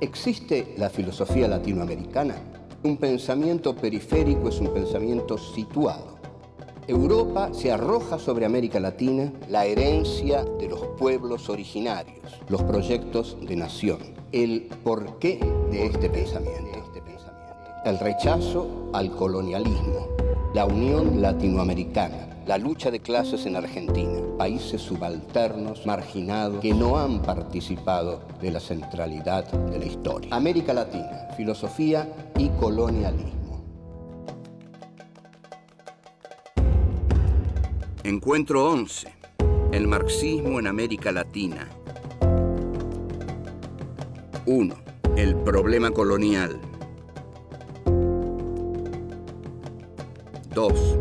¿Existe la filosofía latinoamericana? Un pensamiento periférico es un pensamiento situado. Europa se arroja sobre América Latina la herencia de los pueblos originarios, los proyectos de nación, el porqué de este pensamiento, el rechazo al colonialismo, la unión latinoamericana, la lucha de clases en Argentina, países subalternos, marginados, que no han participado de la centralidad de la historia. América Latina, filosofía y colonialismo. Encuentro 11. El marxismo en América Latina. 1. El problema colonial. 2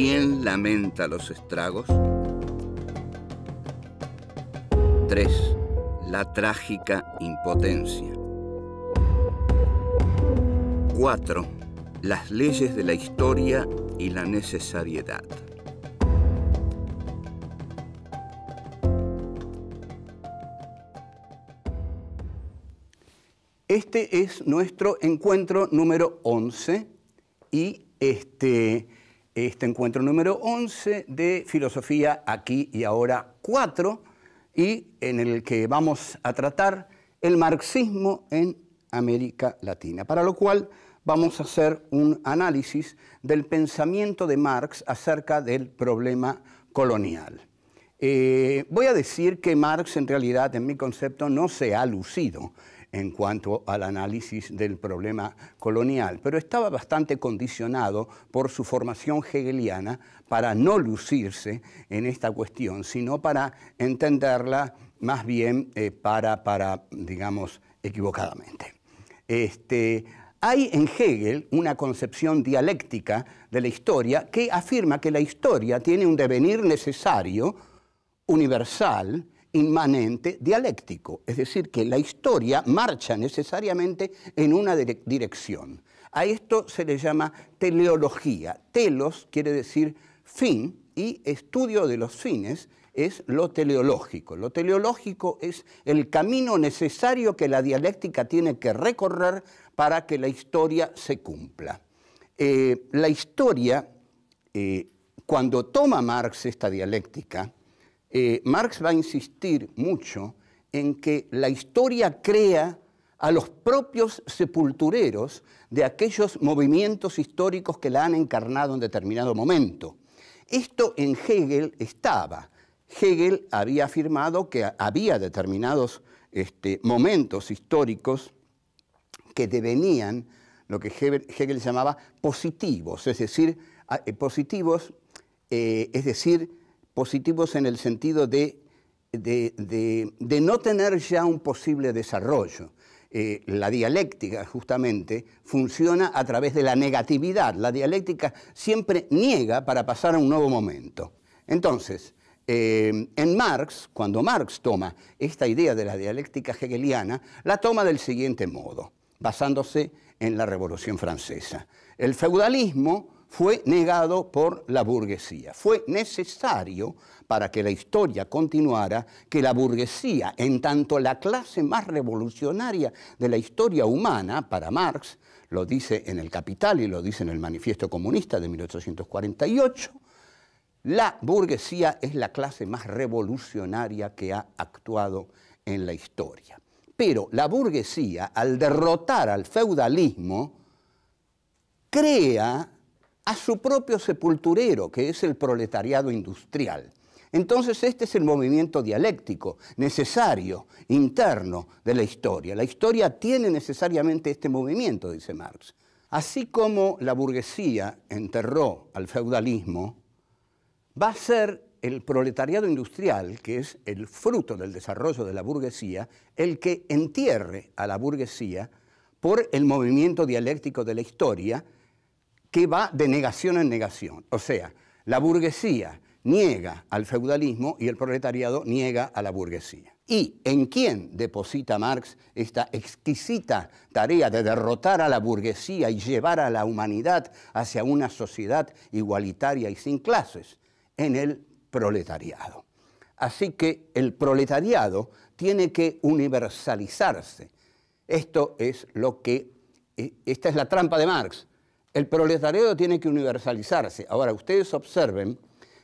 ¿Quién lamenta los estragos? 3. La trágica impotencia. 4. Las leyes de la historia y la necesariedad. Este es nuestro encuentro número 11 y este, este encuentro número 11 de Filosofía aquí y ahora 4 y en el que vamos a tratar el marxismo en América Latina, para lo cual vamos a hacer un análisis del pensamiento de Marx acerca del problema colonial. Eh, voy a decir que Marx en realidad, en mi concepto, no se ha lucido en cuanto al análisis del problema colonial, pero estaba bastante condicionado por su formación hegeliana para no lucirse en esta cuestión, sino para entenderla más bien eh, para, digamos, equivocadamente. Este, hay en Hegel una concepción dialéctica de la historia que afirma que la historia tiene un devenir necesario, universal, inmanente dialéctico, es decir, que la historia marcha necesariamente en una dirección. A esto se le llama teleología. Telos quiere decir fin y estudio de los fines es lo teleológico. Lo teleológico es el camino necesario que la dialéctica tiene que recorrer para que la historia se cumpla. Eh, la historia, eh, cuando toma Marx esta dialéctica, eh, Marx va a insistir mucho en que la historia crea a los propios sepultureros de aquellos movimientos históricos que la han encarnado en determinado momento. Esto en Hegel estaba. Hegel había afirmado que había determinados este, momentos históricos que devenían lo que Hegel, llamaba positivos, es decir, eh, positivos, eh, es decir, positivos en el sentido de, no tener ya un posible desarrollo. Eh, la dialéctica justamente funciona a través de la negatividad. La dialéctica siempre niega para pasar a un nuevo momento. Entonces, eh, en Marx, cuando Marx toma esta idea de la dialéctica hegeliana, la toma del siguiente modo, basándose en la Revolución Francesa. El feudalismo fue negado por la burguesía. Fue necesario para que la historia continuara que la burguesía, en tanto la clase más revolucionaria de la historia humana, para Marx, lo dice en el Capital y lo dice en el Manifiesto Comunista de 1848, la burguesía es la clase más revolucionaria que ha actuado en la historia. Pero la burguesía, al derrotar al feudalismo, crea a su propio sepulturero, que es el proletariado industrial. Entonces este es el movimiento dialéctico necesario, interno de la historia. La historia tiene necesariamente este movimiento, dice Marx. Así como la burguesía enterró al feudalismo, va a ser el proletariado industrial, que es el fruto del desarrollo de la burguesía, el que entierre a la burguesía por el movimiento dialéctico de la historia, que va de negación en negación. O sea, la burguesía niega al feudalismo y el proletariado niega a la burguesía. ¿Y en quién deposita Marx esta exquisita tarea de derrotar a la burguesía y llevar a la humanidad hacia una sociedad igualitaria y sin clases? En el proletariado. Así que el proletariado tiene que universalizarse. Esto es lo que, eh, esta es la trampa de Marx, el proletariado tiene que universalizarse. Ahora, ustedes observen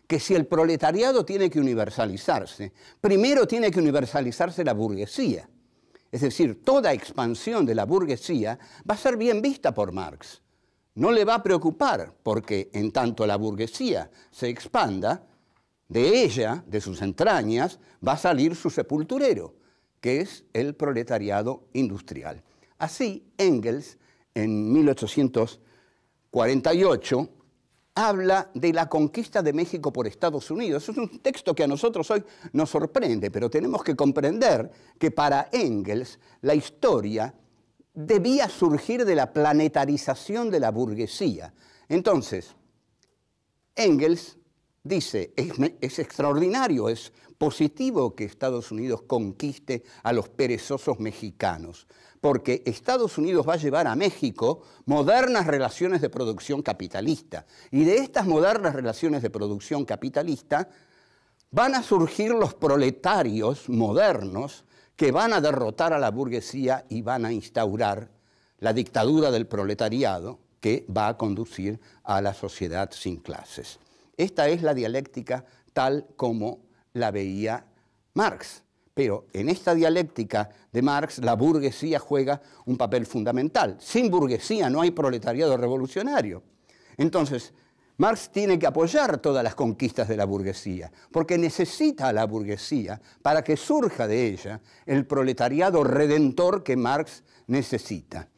que si el proletariado tiene que universalizarse, primero tiene que universalizarse la burguesía. Es decir, toda expansión de la burguesía va a ser bien vista por Marx. No le va a preocupar porque en tanto la burguesía se expanda, de ella, de sus entrañas, va a salir su sepulturero, que es el proletariado industrial. Así, Engels, en 1800, 48 habla de la conquista de México por Estados Unidos. Es un texto que a nosotros hoy nos sorprende, pero tenemos que comprender que para Engels la historia debía surgir de la planetarización de la burguesía. Entonces, Engels dice, es, extraordinario, es positivo que Estados Unidos conquiste a los perezosos mexicanos, porque Estados Unidos va a llevar a México modernas relaciones de producción capitalista. Y de estas modernas relaciones de producción capitalista van a surgir los proletarios modernos que van a derrotar a la burguesía y van a instaurar la dictadura del proletariado que va a conducir a la sociedad sin clases. Esta es la dialéctica tal como la veía Marx. Pero en esta dialéctica de Marx la burguesía juega un papel fundamental. Sin burguesía no hay proletariado revolucionario. Entonces, Marx tiene que apoyar todas las conquistas de la burguesía, porque necesita a la burguesía para que surja de ella el proletariado redentor que Marx necesita.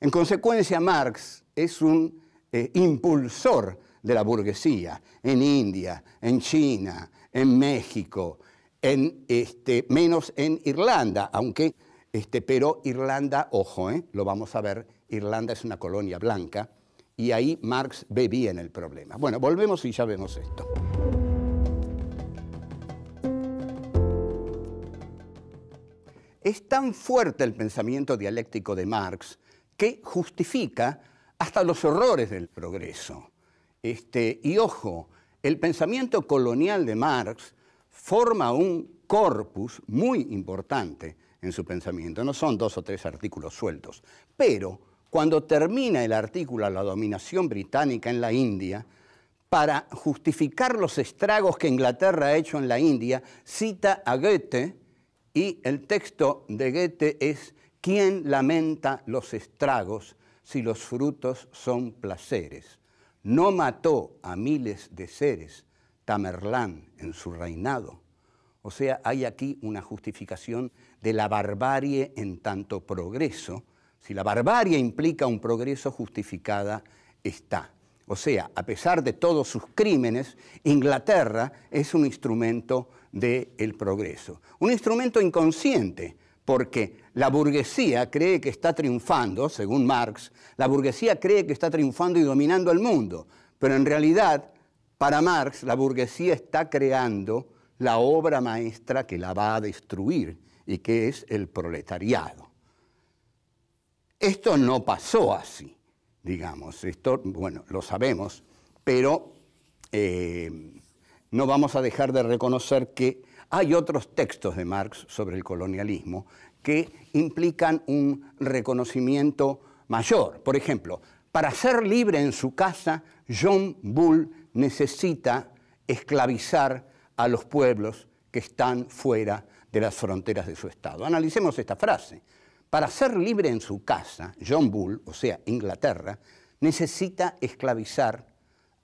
En consecuencia, Marx es un eh, impulsor de la burguesía, en India, en China, en México, en, este, menos en Irlanda, aunque, este, pero Irlanda, ojo, eh, lo vamos a ver, Irlanda es una colonia blanca y ahí Marx ve bien el problema. Bueno, volvemos y ya vemos esto. Es tan fuerte el pensamiento dialéctico de Marx que justifica hasta los horrores del progreso. Este, y ojo, el pensamiento colonial de Marx forma un corpus muy importante en su pensamiento, no son dos o tres artículos sueltos, pero cuando termina el artículo a la dominación británica en la India, para justificar los estragos que Inglaterra ha hecho en la India, cita a Goethe y el texto de Goethe es ¿Quién lamenta los estragos si los frutos son placeres? no mató a miles de seres Tamerlán en su reinado. O sea, hay aquí una justificación de la barbarie en tanto progreso. Si la barbarie implica un progreso, justificada está. O sea, a pesar de todos sus crímenes, Inglaterra es un instrumento del progreso. Un instrumento inconsciente, porque la burguesía cree que está triunfando, según Marx, la burguesía cree que está triunfando y dominando el mundo, pero en realidad, para Marx, la burguesía está creando la obra maestra que la va a destruir y que es el proletariado. Esto no pasó así, digamos, esto, bueno, lo sabemos, pero eh, no vamos a dejar de reconocer que hay otros textos de Marx sobre el colonialismo que implican un reconocimiento mayor. Por ejemplo, para ser libre en su casa, John Bull necesita esclavizar a los pueblos que están fuera de las fronteras de su Estado. Analicemos esta frase. Para ser libre en su casa, John Bull, o sea, Inglaterra, necesita esclavizar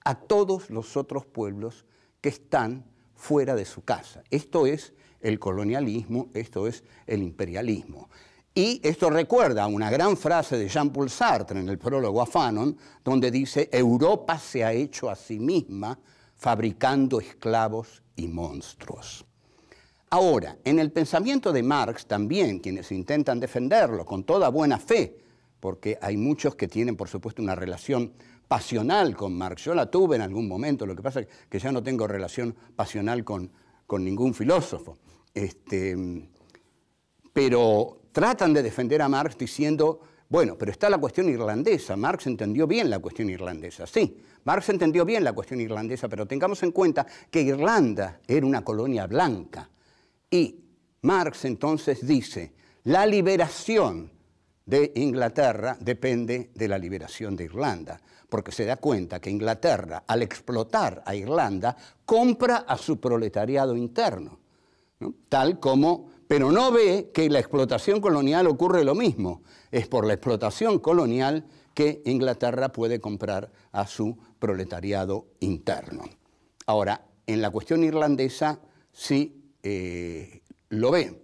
a todos los otros pueblos que están fuera de su casa. Esto es el colonialismo, esto es el imperialismo. Y esto recuerda a una gran frase de Jean-Paul Sartre en el prólogo a Fanon, donde dice, Europa se ha hecho a sí misma fabricando esclavos y monstruos. Ahora, en el pensamiento de Marx también, quienes intentan defenderlo con toda buena fe, porque hay muchos que tienen, por supuesto, una relación pasional con Marx. Yo la tuve en algún momento, lo que pasa es que ya no tengo relación pasional con, ningún filósofo. Este, pero tratan de defender a Marx diciendo, bueno, pero está la cuestión irlandesa, Marx entendió bien la cuestión irlandesa, sí, Marx entendió bien la cuestión irlandesa, pero tengamos en cuenta que Irlanda era una colonia blanca y Marx entonces dice, la liberación de Inglaterra depende de la liberación de Irlanda porque se da cuenta que Inglaterra, al explotar a Irlanda, compra a su proletariado interno, tal como, pero no ve que la explotación colonial ocurre lo mismo, es por la explotación colonial que Inglaterra puede comprar a su proletariado interno. Ahora, en la cuestión irlandesa sí eh, lo ve.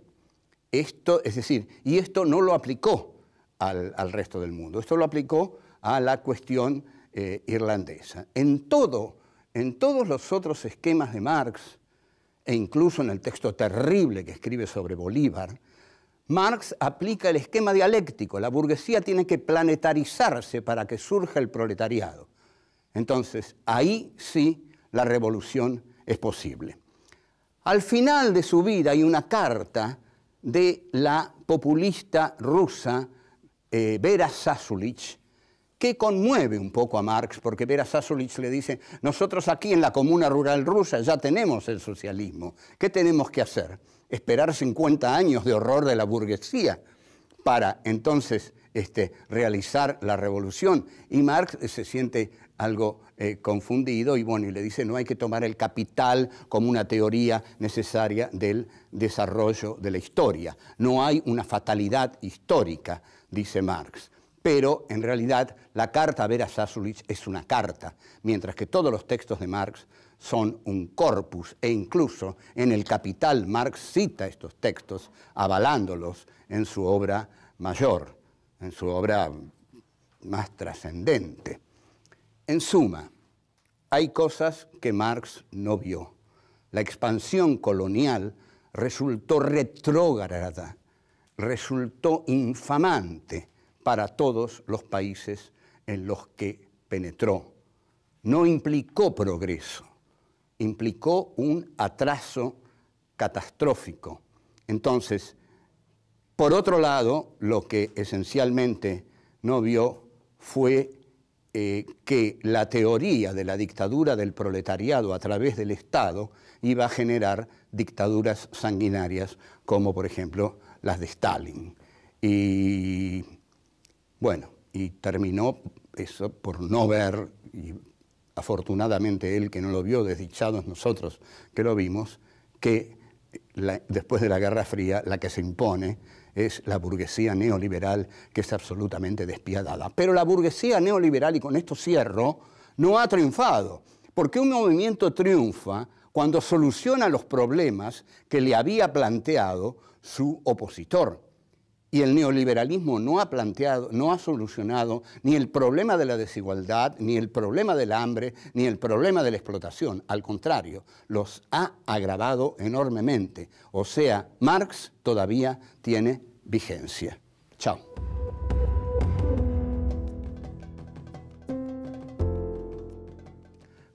Esto, es decir, y esto no lo aplicó al resto del mundo, esto lo aplicó a la cuestión eh, irlandesa. En todo, en todos los otros esquemas de Marx, e incluso en el texto terrible que escribe sobre Bolívar, Marx aplica el esquema dialéctico. La burguesía tiene que planetarizarse para que surja el proletariado. Entonces, ahí sí la revolución es posible. Al final de su vida hay una carta de la populista rusa eh, Vera Sasulich, que conmueve un poco a Marx, porque Vera Sasulich le dice, nosotros aquí en la comuna rural rusa ya tenemos el socialismo, ¿qué tenemos que hacer? Esperar 50 años de horror de la burguesía para entonces este, realizar la revolución. Y Marx se siente algo eh, confundido y bueno, y le dice, no hay que tomar el capital como una teoría necesaria del desarrollo de la historia. No hay una fatalidad histórica, dice Marx pero en realidad la carta a Vera Sasulich es una carta, mientras que todos los textos de Marx son un corpus e incluso en el Capital Marx cita estos textos avalándolos en su obra mayor, en su obra más trascendente. En suma, hay cosas que Marx no vio. La expansión colonial resultó retrógrada, resultó infamante para todos los países en los que penetró. No implicó progreso, implicó un atraso catastrófico. Entonces, por otro lado, lo que esencialmente no vio fue eh, que la teoría de la dictadura del proletariado a través del Estado iba a generar dictaduras sanguinarias, como por ejemplo las de Stalin. Y bueno, y terminó eso por no ver, y afortunadamente él que no lo vio, desdichados nosotros que lo vimos, que después de la Guerra Fría la que se impone es la burguesía neoliberal que es absolutamente despiadada. Pero la burguesía neoliberal, y con esto cierro, no ha triunfado, porque un movimiento triunfa cuando soluciona los problemas que le había planteado su opositor. Y el neoliberalismo no ha planteado, no ha solucionado ni el problema de la desigualdad, ni el problema del hambre, ni el problema de la explotación. Al contrario, los ha agravado enormemente. O sea, Marx todavía tiene vigencia. Chao.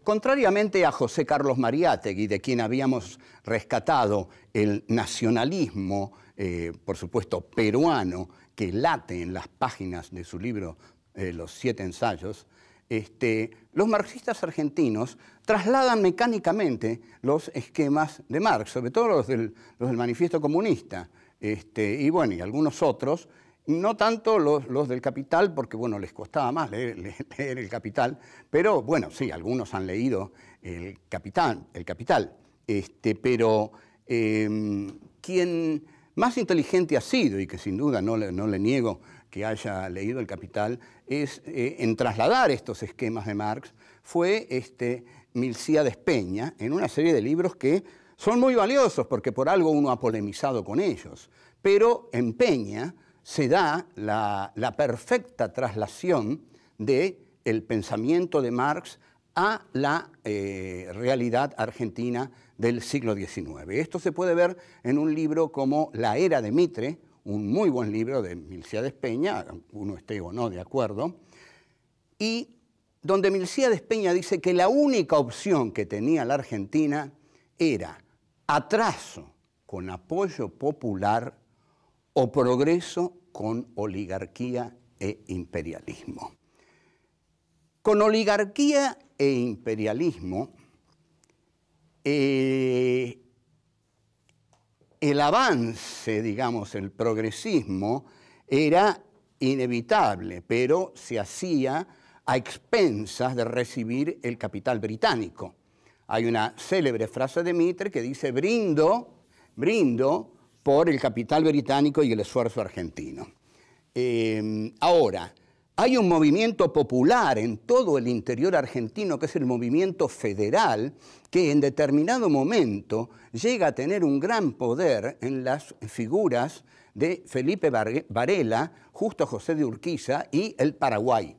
Contrariamente a José Carlos Mariátegui, de quien habíamos rescatado el nacionalismo eh, por supuesto, peruano, que late en las páginas de su libro eh, Los siete ensayos, este, los marxistas argentinos trasladan mecánicamente los esquemas de Marx, sobre todo los del, del manifiesto comunista, este, y bueno, y algunos otros, no tanto los, del Capital, porque bueno, les costaba más leer, el Capital, pero bueno, sí, algunos han leído el Capital, el Capital. Este, pero em, quien más inteligente ha sido, y que sin duda no le, niego que haya leído El Capital, es eh, en trasladar estos esquemas de Marx, fue este, de Peña, en una serie de libros que son muy valiosos, porque por algo uno ha polemizado con ellos. Pero en Peña se da la, perfecta traslación del el pensamiento de Marx a la eh, realidad argentina del siglo XIX. Esto se puede ver en un libro como La Era de Mitre, un muy buen libro de de Peña, uno esté o no de acuerdo, y donde de Peña dice que la única opción que tenía la Argentina era atraso con apoyo popular o progreso con oligarquía e imperialismo. Con oligarquía e imperialismo, eh, el avance, digamos, el progresismo era inevitable, pero se hacía a expensas de recibir el capital británico. Hay una célebre frase de Mitre que dice, brindo, brindo por el capital británico y el esfuerzo argentino. Eh, ahora, hay un movimiento popular en todo el interior argentino, que es el movimiento federal, que en determinado momento llega a tener un gran poder en las figuras de Felipe Varela, Justo José de Urquiza y el Paraguay,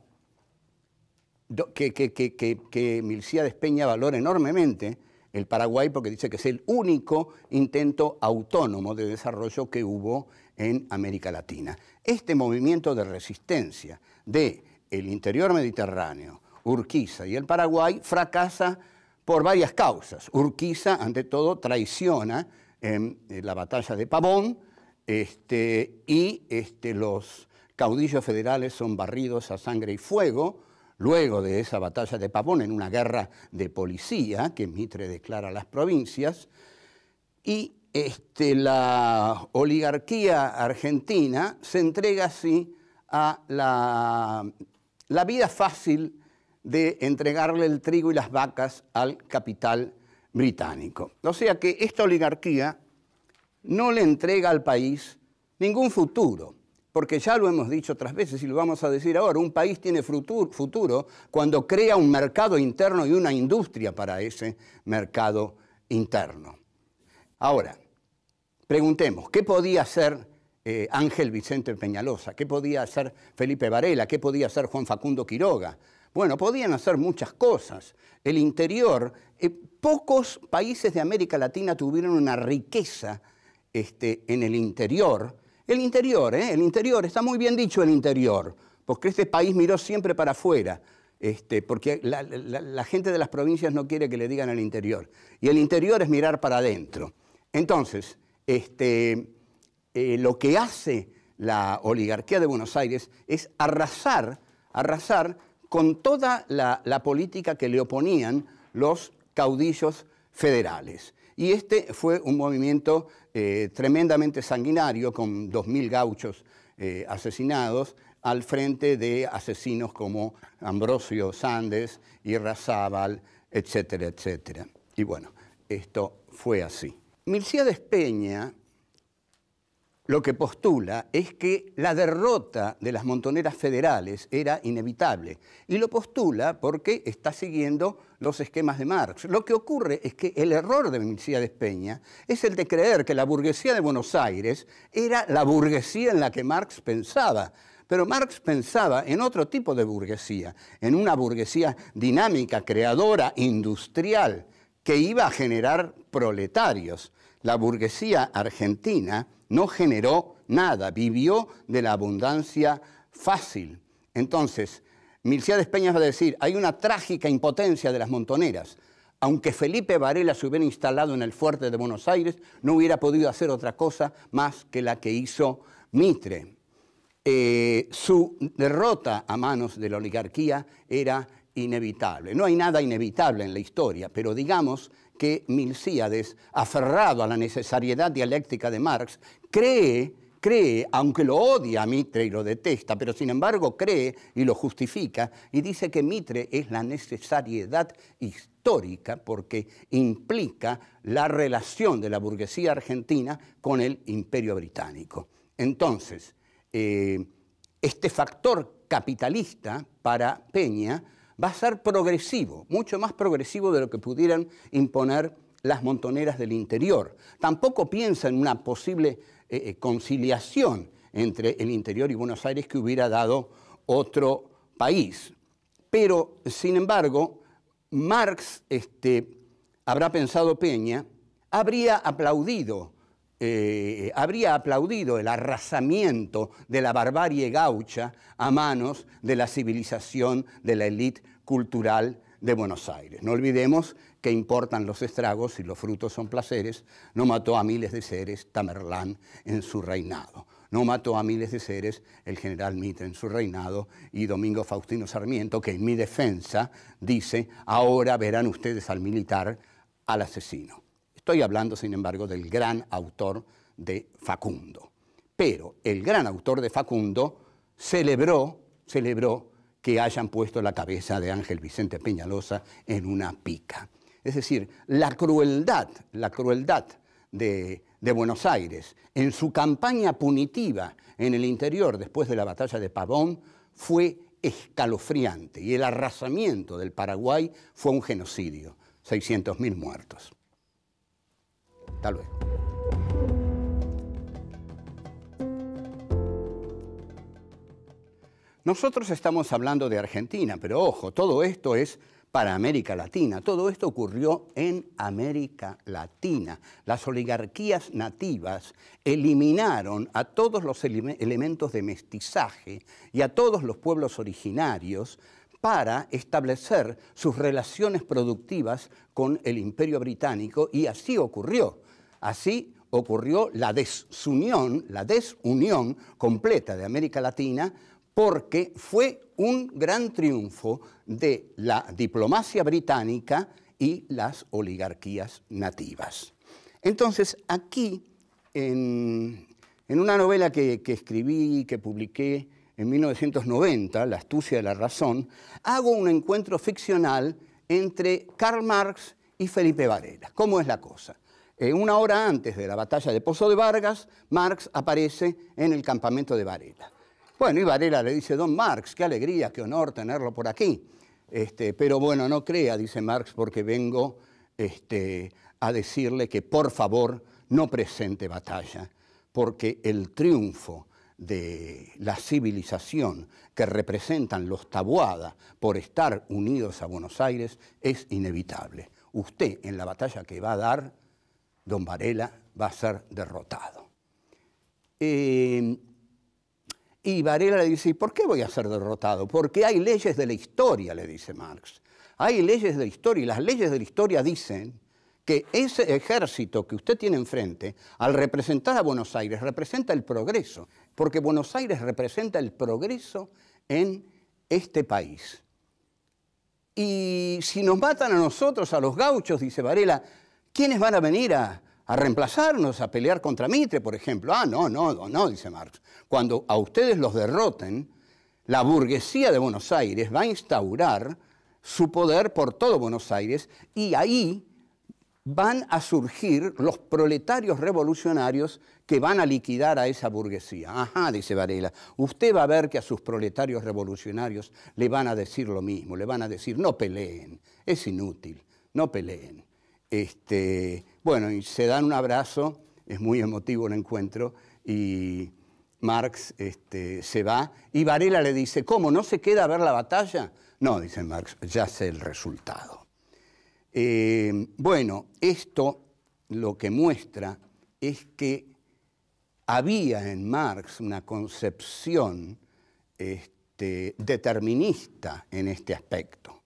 que, que, despeña que valora enormemente el Paraguay porque dice que es el único intento autónomo de desarrollo que hubo en América Latina. Este movimiento de resistencia de el interior mediterráneo, Urquiza y el Paraguay, fracasa por varias causas. Urquiza, ante todo, traiciona en em, eh, la batalla de Pavón este, y este, los caudillos federales son barridos a sangre y fuego. Luego de esa batalla de Pavón, en una guerra de policía que Mitre declara las provincias, y este, la oligarquía argentina se entrega así a la, vida fácil de entregarle el trigo y las vacas al capital británico. O sea que esta oligarquía no le entrega al país ningún futuro, porque ya lo hemos dicho otras veces y lo vamos a decir ahora, un país tiene futuro cuando crea un mercado interno y una industria para ese mercado interno. Ahora, preguntemos, ¿qué podía hacer eh, Ángel Vicente Peñalosa? ¿Qué podía hacer Felipe Varela? ¿Qué podía hacer Juan Facundo Quiroga? Bueno, podían hacer muchas cosas. El interior, eh, pocos países de América Latina tuvieron una riqueza este, en el interior. El interior, ¿eh? el interior, está muy bien dicho el interior, porque este país miró siempre para afuera. Este, porque la, la, gente de las provincias no quiere que le digan al interior. Y el interior es mirar para adentro. Entonces, este, eh, lo que hace la oligarquía de Buenos Aires es arrasar, arrasar con toda la, política que le oponían los caudillos federales. Y este fue un movimiento eh, tremendamente sanguinario, con 2.000 gauchos eh, asesinados, al frente de asesinos como Ambrosio Sandes, Irrazábal, etcétera, etcétera. Y bueno, esto fue así. de Peña lo que postula es que la derrota de las montoneras federales era inevitable. Y lo postula porque está siguiendo los esquemas de Marx. Lo que ocurre es que el error de de Peña es el de creer que la burguesía de Buenos Aires era la burguesía en la que Marx pensaba. Pero Marx pensaba en otro tipo de burguesía, en una burguesía dinámica, creadora, industrial, que iba a generar proletarios. La burguesía argentina no generó nada, vivió de la abundancia fácil. Entonces, Milciades Peñas va a decir, hay una trágica impotencia de las montoneras. Aunque Felipe Varela se hubiera instalado en el fuerte de Buenos Aires, no hubiera podido hacer otra cosa más que la que hizo Mitre. Eh, su derrota a manos de la oligarquía era inevitable. No hay nada inevitable en la historia, pero digamos que Milcíades, aferrado a la necesariedad dialéctica de Marx, cree, cree, aunque lo odia a Mitre y lo detesta, pero sin embargo cree y lo justifica, y dice que Mitre es la necesariedad histórica porque implica la relación de la burguesía argentina con el imperio británico. Entonces, eh, este factor capitalista para Peña va a ser progresivo, mucho más progresivo de lo que pudieran imponer las montoneras del interior. Tampoco piensa en una posible eh, eh, conciliación entre el interior y Buenos Aires que hubiera dado otro país. Pero, sin embargo, Marx, este, habrá pensado Peña, habría aplaudido, eh, habría aplaudido el arrasamiento de la barbarie gaucha a manos de la civilización de la élite cultural de Buenos Aires. No olvidemos que importan los estragos y los frutos son placeres. No mató a miles de seres Tamerlán en su reinado. No mató a miles de seres el general Mitre en su reinado y Domingo Faustino Sarmiento, que en mi defensa dice, ahora verán ustedes al militar, al asesino. Estoy hablando, sin embargo, del gran autor de Facundo. Pero el gran autor de Facundo celebró, celebró que hayan puesto la cabeza de Ángel Vicente Peñalosa en una pica. Es decir, la crueldad, la crueldad de, Buenos Aires en su campaña punitiva en el interior después de la batalla de Pavón fue escalofriante y el arrasamiento del Paraguay fue un genocidio, 600.000 muertos. Hasta luego. Nosotros estamos hablando de Argentina, pero ojo, todo esto es para América Latina. Todo esto ocurrió en América Latina. Las oligarquías nativas eliminaron a todos los elementos de mestizaje y a todos los pueblos originarios para establecer sus relaciones productivas con el imperio británico y así ocurrió. Así ocurrió la desunión, la desunión completa de América Latina porque fue un gran triunfo de la diplomacia británica y las oligarquías nativas. Entonces, aquí, en, una novela que, escribí y que publiqué en 1990, La astucia de la razón, hago un encuentro ficcional entre Karl Marx y Felipe Varela. ¿Cómo es la cosa? Eh, una hora antes de la batalla de Pozo de Vargas, Marx aparece en el campamento de Varela. Bueno, y Varela le dice, don Marx, qué alegría, qué honor tenerlo por aquí. Este, pero bueno, no crea, dice Marx, porque vengo este, a decirle que por favor no presente batalla, porque el triunfo de la civilización que representan los tabuada por estar unidos a Buenos Aires es inevitable. Usted en la batalla que va a dar, don Varela, va a ser derrotado. Eh, y Varela le dice, ¿y por qué voy a ser derrotado? Porque hay leyes de la historia, le dice Marx. Hay leyes de la historia y las leyes de la historia dicen que ese ejército que usted tiene enfrente, al representar a Buenos Aires, representa el progreso, porque Buenos Aires representa el progreso en este país. Y si nos matan a nosotros, a los gauchos, dice Varela, ¿quiénes van a venir a, a reemplazarnos, a pelear contra Mitre, por ejemplo. Ah, no, no, no, dice Marx. Cuando a ustedes los derroten, la burguesía de Buenos Aires va a instaurar su poder por todo Buenos Aires y ahí van a surgir los proletarios revolucionarios que van a liquidar a esa burguesía. Ajá, dice Varela, usted va a ver que a sus proletarios revolucionarios le van a decir lo mismo, le van a decir, no peleen, es inútil, no peleen. Este, bueno, y se dan un abrazo, es muy emotivo el encuentro, y Marx este, se va y Varela le dice, ¿cómo? ¿No se queda a ver la batalla? No, dice Marx, ya sé el resultado. Eh, bueno, esto lo que muestra es que había en Marx una concepción este, determinista en este aspecto.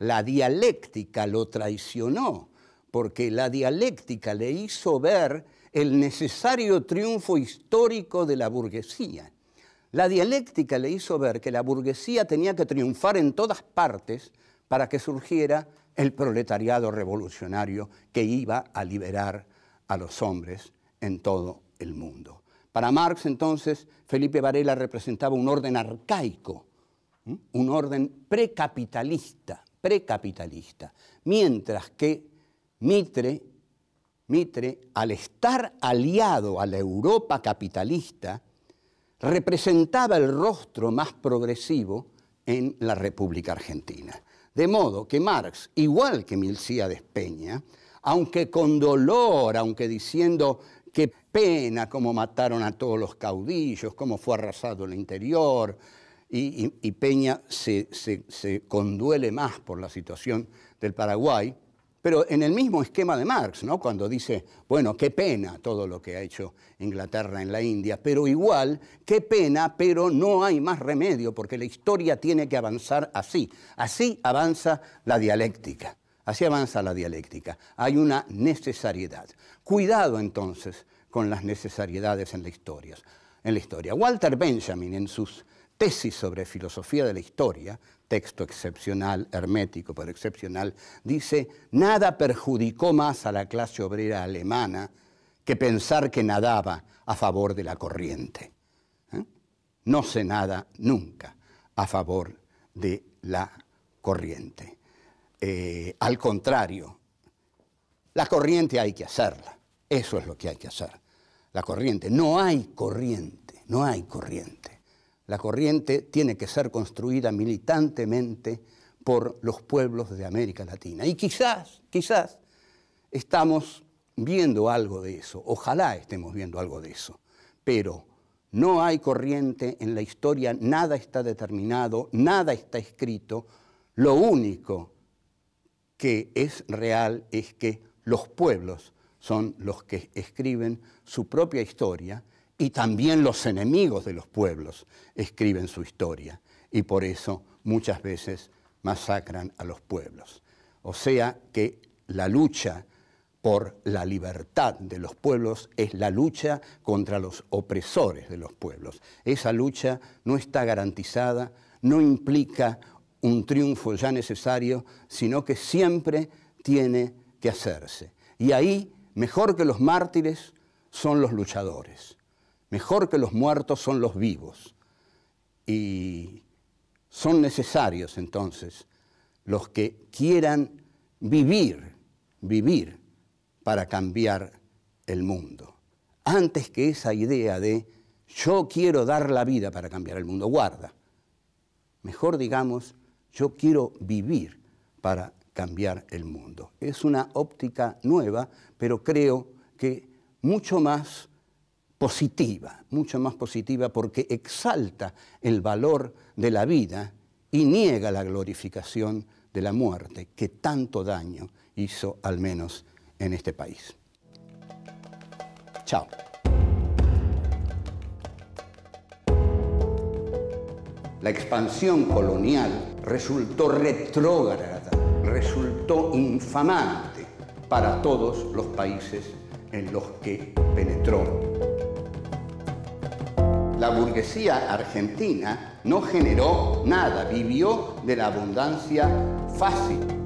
La dialéctica lo traicionó porque la dialéctica le hizo ver el necesario triunfo histórico de la burguesía. La dialéctica le hizo ver que la burguesía tenía que triunfar en todas partes para que surgiera el proletariado revolucionario que iba a liberar a los hombres en todo el mundo. Para Marx entonces, Felipe Varela representaba un orden arcaico, un orden precapitalista, precapitalista, mientras que Mitre, Mitre, al estar aliado a la Europa capitalista, representaba el rostro más progresivo en la República Argentina. De modo que Marx, igual que de Peña, aunque con dolor, aunque diciendo qué pena cómo mataron a todos los caudillos, cómo fue arrasado el interior, y, Peña se, se, se conduele más por la situación del Paraguay, pero en el mismo esquema de Marx, ¿no? cuando dice, bueno, qué pena todo lo que ha hecho Inglaterra en la India, pero igual, qué pena, pero no hay más remedio, porque la historia tiene que avanzar así. Así avanza la dialéctica, así avanza la dialéctica. Hay una necesariedad. Cuidado entonces con las necesariedades en la historia. En la historia. Walter Benjamin, en sus tesis sobre filosofía de la historia, texto excepcional, hermético, pero excepcional, dice, nada perjudicó más a la clase obrera alemana que pensar que nadaba a favor de la corriente. ¿eh? No se nada nunca a favor de la corriente. Eh, al contrario, la corriente hay que hacerla. Eso es lo que hay que hacer. La corriente. No hay corriente, no hay corriente. La corriente tiene que ser construida militantemente por los pueblos de América Latina. Y quizás, quizás estamos viendo algo de eso, ojalá estemos viendo algo de eso, pero no hay corriente en la historia, nada está determinado, nada está escrito, lo único que es real es que los pueblos son los que escriben su propia historia y también los enemigos de los pueblos escriben su historia y por eso muchas veces masacran a los pueblos. O sea que la lucha por la libertad de los pueblos es la lucha contra los opresores de los pueblos. Esa lucha no está garantizada, no implica un triunfo ya necesario, sino que siempre tiene que hacerse. Y ahí, mejor que los mártires, son los luchadores. Mejor que los muertos son los vivos. Y son necesarios entonces los que quieran vivir, vivir para cambiar el mundo. Antes que esa idea de yo quiero dar la vida para cambiar el mundo, guarda. Mejor digamos, yo quiero vivir para cambiar el mundo. Es una óptica nueva, pero creo que mucho más positiva, mucho más positiva, porque exalta el valor de la vida y niega la glorificación de la muerte que tanto daño hizo al menos en este país. Chao. La expansión colonial resultó retrógrada, resultó infamante para todos los países en los que penetró la burguesía argentina no generó nada, vivió de la abundancia fácil.